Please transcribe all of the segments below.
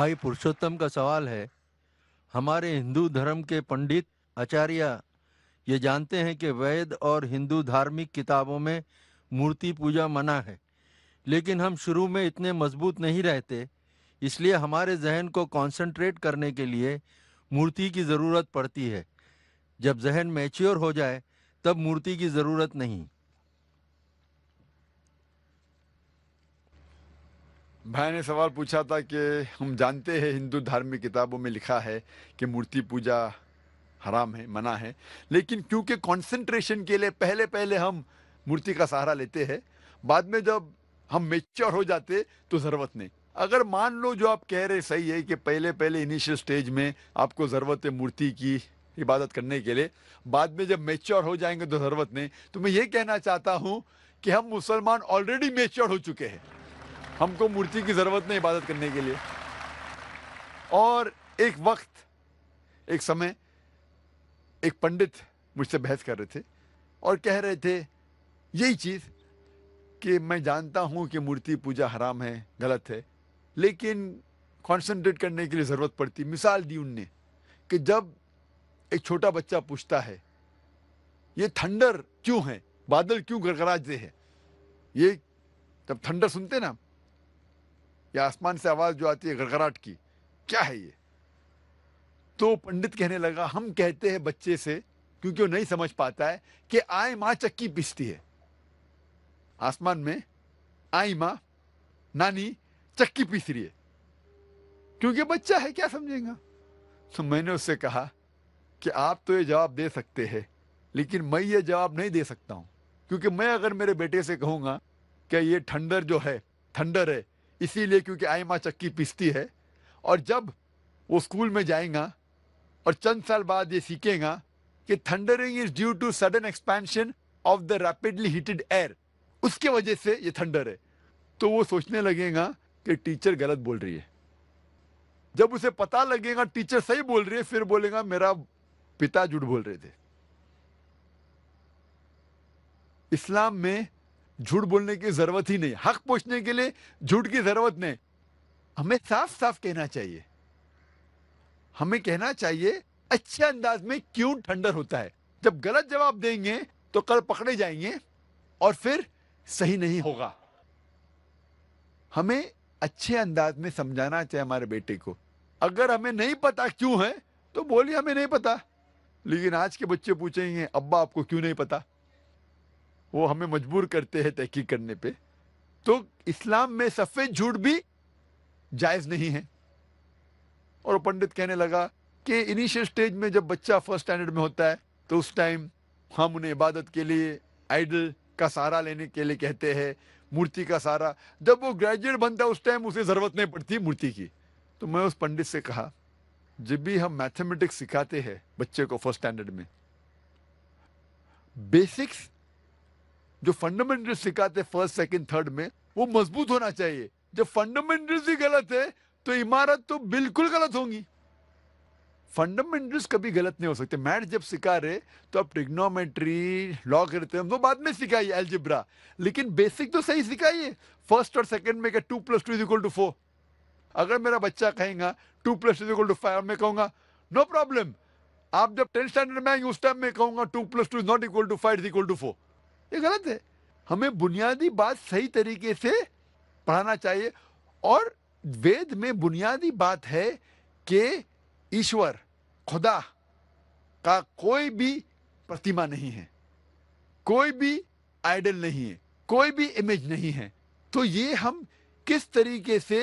भाई पुरुषोत्तम का सवाल है हमारे हिंदू धर्म के पंडित आचार्य ये जानते हैं कि वेद और हिंदू धार्मिक किताबों में मूर्ति पूजा मना है लेकिन हम शुरू में इतने मजबूत नहीं रहते इसलिए हमारे जहन को कंसंट्रेट करने के लिए मूर्ति की ज़रूरत पड़ती है जब जहन मैच्योर हो जाए तब मूर्ति की ज़रूरत नहीं भाई ने सवाल पूछा था कि हम जानते हैं हिंदू धार्मिक किताबों में लिखा है कि मूर्ति पूजा हराम है मना है लेकिन क्योंकि कंसंट्रेशन के लिए पहले पहले हम मूर्ति का सहारा लेते हैं बाद में जब हम मेच्योर हो जाते तो ज़रूरत नहीं अगर मान लो जो आप कह रहे सही है कि पहले पहले इनिशियल स्टेज में आपको ज़रूरत है मूर्ति की इबादत करने के लिए बाद में जब मेच्योर हो जाएंगे तो ज़रूरत नहीं तो मैं ये कहना चाहता हूँ कि हम मुसलमान ऑलरेडी मेच्योर हो चुके हैं हमको मूर्ति की ज़रूरत नहीं इबादत करने के लिए और एक वक्त एक समय एक पंडित मुझसे बहस कर रहे थे और कह रहे थे यही चीज़ कि मैं जानता हूँ कि मूर्ति पूजा हराम है गलत है लेकिन कंसंट्रेट करने के लिए ज़रूरत पड़ती मिसाल दी उनने कि जब एक छोटा बच्चा पूछता है ये थंडर क्यों है बादल क्यों गड़गड़ाते हैं ये जब थंडर सुनते ना या आसमान से आवाज़ जो आती है गड़गड़ाहट की क्या है ये तो पंडित कहने लगा हम कहते हैं बच्चे से क्योंकि वो नहीं समझ पाता है कि आय माँ चक्की पिसती है आसमान में आई माँ नानी चक्की पीस रही है क्योंकि बच्चा है क्या समझेगा तो मैंने उससे कहा कि आप तो ये जवाब दे सकते हैं लेकिन मैं ये जवाब नहीं दे सकता हूँ क्योंकि मैं अगर मेरे बेटे से कहूंगा कि ये ठंडर जो है ठंडर है इसीलिए क्योंकि आई माँ चक्की पिसती है और जब वो स्कूल में जाएगा और चंद साल बाद ये सीखेगा कि thundering is due to sudden expansion of the rapidly heated air उसके वजह से ये थंडर है तो वो सोचने लगेगा कि टीचर गलत बोल रही है जब उसे पता लगेगा टीचर सही बोल रही है फिर बोलेगा मेरा पिता झूठ बोल रहे थे इस्लाम में झूठ बोलने की जरूरत ही नहीं हक पूछने के लिए झूठ की जरूरत नहीं हमें साफ साफ कहना चाहिए हमें कहना चाहिए अच्छे अंदाज में क्यों ठंडर होता है जब गलत जवाब देंगे तो कल पकड़े जाएंगे और फिर सही नहीं होगा हमें अच्छे अंदाज में समझाना चाहिए हमारे बेटे को अगर हमें नहीं पता क्यों है तो बोलिए हमें नहीं पता लेकिन आज के बच्चे पूछेंगे अब्बा आपको क्यों नहीं पता वो हमें मजबूर करते हैं तहकीक करने पे तो इस्लाम में सफ़ेद झूठ भी जायज़ नहीं है और पंडित कहने लगा कि इनिशियल स्टेज में जब बच्चा फर्स्ट स्टैंडर्ड में होता है तो उस टाइम हम उन्हें इबादत के लिए आइडल का सहारा लेने के लिए कहते हैं मूर्ति का सहारा जब वो ग्रेजुएट बनता है उस टाइम उसे ज़रूरत नहीं पड़ती मूर्ति की तो मैं उस पंडित से कहा जब भी हम मैथमेटिक्स सिखाते हैं बच्चे को फर्स्ट स्टैंडर्ड में बेसिक्स जो फंडामेंटल सिखाते फर्स्ट सेकंड थर्ड में वो मजबूत होना चाहिए जब फंडामेंटल्स ही गलत है तो इमारत तो बिल्कुल गलत होंगी फंडामेंटल्स कभी गलत नहीं हो सकते मैथ जब सिखा रहे तो आप ट्रिग्नोमेट्री लॉ करते हैं तो बाद में सिखाइए एल्जिब्रा लेकिन बेसिक तो सही सिखाइए फर्स्ट और सेकंड में क्या two plus two is equal to four अगर मेरा बच्चा कहेगा two plus is equal to five मैं कहूंगा नो प्रॉब्लम आप जब टेंथ स्टैंडर्ड में आएंगे उस टाइम में कहूंगा two plus two is not equal to five is equal to four ये गलत है हमें बुनियादी बात सही तरीके से पढ़ाना चाहिए और वेद में बुनियादी बात है कि ईश्वर खुदा का कोई भी प्रतिमा नहीं है कोई भी आइडल नहीं है कोई भी इमेज नहीं है तो ये हम किस तरीके से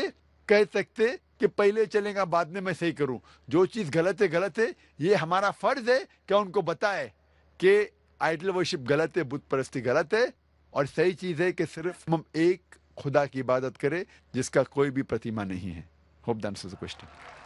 कह सकते कि पहले चलेगा बाद में मैं सही करूं जो चीज़ गलत है गलत है ये हमारा फर्ज है क्या उनको बताए कि आइडल वर्शिप गलत है बुत परस्ती गलत है और सही चीज़ है कि सिर्फ हम एक खुदा की इबादत करें जिसका कोई भी प्रतिमा नहीं है होप द द क्वेश्चन